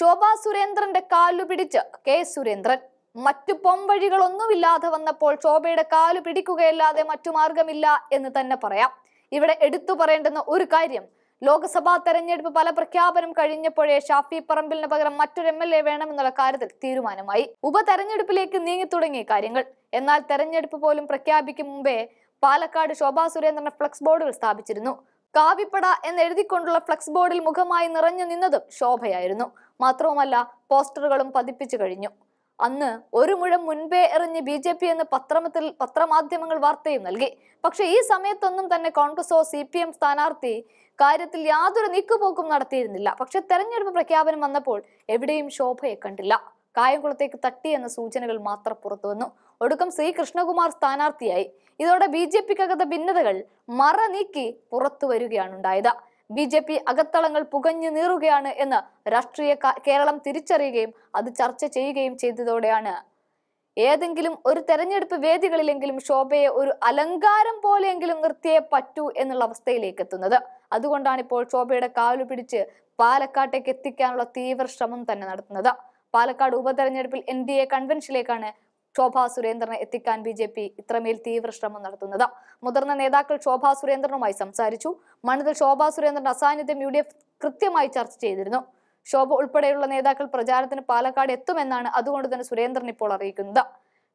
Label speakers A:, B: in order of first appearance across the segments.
A: ശോഭാ സുരേന്ദ്രന്റെ കാലു പിടിച്ച് കെ സുരേന്ദ്രൻ മറ്റു പൊംവഴികളൊന്നുമില്ലാതെ വന്നപ്പോൾ ശോഭയുടെ കാലു പിടിക്കുകയല്ലാതെ മറ്റു മാർഗമില്ല എന്ന് തന്നെ പറയാം ഇവിടെ എടുത്തു പറയേണ്ടുന്ന ഒരു കാര്യം ലോക്സഭാ തെരഞ്ഞെടുപ്പ് പല പ്രഖ്യാപനം കഴിഞ്ഞപ്പോഴേ ഷാഫി പറമ്പിലിന് പകരം മറ്റൊരു എം എൽ എ വേണമെന്നുള്ള കാര്യത്തിൽ തീരുമാനമായി ഉപതെരഞ്ഞെടുപ്പിലേക്ക് നീങ്ങി തുടങ്ങിയ കാര്യങ്ങൾ എന്നാൽ തെരഞ്ഞെടുപ്പ് പോലും പ്രഖ്യാപിക്കും മുമ്പേ പാലക്കാട് ശോഭാ സുരേന്ദ്രന്റെ ഫ്ലക്സ് ബോർഡുകൾ സ്ഥാപിച്ചിരുന്നു കാവിപ്പട എന്നെഴുതിക്കൊണ്ടുള്ള ഫ്ലക്സ് ബോർഡിൽ മുഖമായി നിറഞ്ഞു നിന്നതും ശോഭയായിരുന്നു മാത്രവുമല്ല പോസ്റ്ററുകളും പതിപ്പിച്ചു കഴിഞ്ഞു അന്ന് ഒരു മുഴം മുൻപേ എറിഞ്ഞ് ബി ജെ പി എന്ന് പത്രമത്തിൽ പത്രമാധ്യമങ്ങൾ വാർത്തയും നൽകി പക്ഷെ ഈ സമയത്തൊന്നും തന്നെ കോൺഗ്രസോ സി പി എം സ്ഥാനാർത്ഥി കാര്യത്തിൽ യാതൊരു നീക്കുപോക്കും നടത്തിയിരുന്നില്ല പക്ഷെ തെരഞ്ഞെടുപ്പ് പ്രഖ്യാപനം വന്നപ്പോൾ എവിടെയും ശോഭയെ കണ്ടില്ല കായംകുളത്തേക്ക് തട്ടി എന്ന സൂചനകൾ മാത്രം പുറത്തു വന്നു ഒടുക്കം ശ്രീ കൃഷ്ണകുമാർ സ്ഥാനാർത്ഥിയായി ഇതോടെ ബി ജെ പിക്കകത്ത് ഭിന്നതകൾ മറ നീക്കി പുറത്തു വരികയാണ് ഉണ്ടായത് ബി ജെ പി അകത്തളങ്ങൾ പുകഞ്ഞു നീറുകയാണ് എന്ന് രാഷ്ട്രീയ കേരളം തിരിച്ചറിയുകയും അത് ചർച്ച ചെയ്യുകയും ചെയ്തതോടെയാണ് ഏതെങ്കിലും ഒരു തെരഞ്ഞെടുപ്പ് വേദികളിലെങ്കിലും ശോഭയെ ഒരു അലങ്കാരം പോലെയെങ്കിലും നിർത്തിയേ പറ്റൂ എന്നുള്ള അവസ്ഥയിലേക്ക് എത്തുന്നത് അതുകൊണ്ടാണ് ഇപ്പോൾ ശോഭയുടെ കാലു പിടിച്ച് പാലക്കാട്ടേക്ക് എത്തിക്കാനുള്ള തീവ്ര ശ്രമം തന്നെ നടത്തുന്നത് പാലക്കാട് ഉപതെരഞ്ഞെടുപ്പിൽ എൻ ഡി എ കൺവെൻഷനിലേക്കാണ് ശോഭാ സുരേന്ദ്രനെ എത്തിക്കാൻ ബി ജെ പി ഇത്രമേൽ തീവ്ര ശ്രമം നടത്തുന്നത് മുതിർന്ന നേതാക്കൾ ശോഭാ സുരേന്ദ്രനുമായി സംസാരിച്ചു മണ്ണിൽ ശോഭാ സുരേന്ദ്രന്റെ അസാന്നിധ്യം യു കൃത്യമായി ചർച്ച ചെയ്തിരുന്നു ശോഭ ഉൾപ്പെടെയുള്ള നേതാക്കൾ പ്രചാരണത്തിന് പാലക്കാട് എത്തുമെന്നാണ് അതുകൊണ്ട് തന്നെ സുരേന്ദ്രൻ ഇപ്പോൾ അറിയിക്കുന്നത്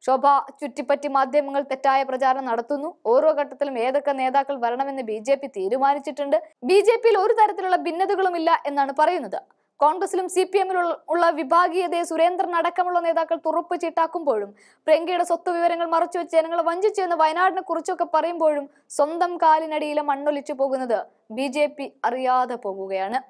A: ശോഭ ചുറ്റിപ്പറ്റി മാധ്യമങ്ങൾ തെറ്റായ പ്രചാരണം നടത്തുന്നു ഓരോ ഘട്ടത്തിലും ഏതൊക്കെ നേതാക്കൾ വരണമെന്ന് ബി തീരുമാനിച്ചിട്ടുണ്ട് ബി ഒരു തരത്തിലുള്ള ഭിന്നതകളുമില്ല എന്നാണ് പറയുന്നത് കോൺഗ്രസിലും സി പി എമ്മിലും ഉള്ള വിഭാഗീയതയെ സുരേന്ദ്രൻ അടക്കമുള്ള നേതാക്കൾ തുറപ്പ് ചീട്ടാക്കുമ്പോഴും പ്രിയങ്കയുടെ സ്വത്ത് വിവരങ്ങൾ മറച്ചുവെച്ച് ജനങ്ങളെ വഞ്ചിച്ചെന്ന് വയനാടിനെ കുറിച്ചൊക്കെ പറയുമ്പോഴും സ്വന്തം കാലിനടിയിലെ മണ്ണൊലിച്ചു പോകുന്നത് ബി അറിയാതെ പോകുകയാണ്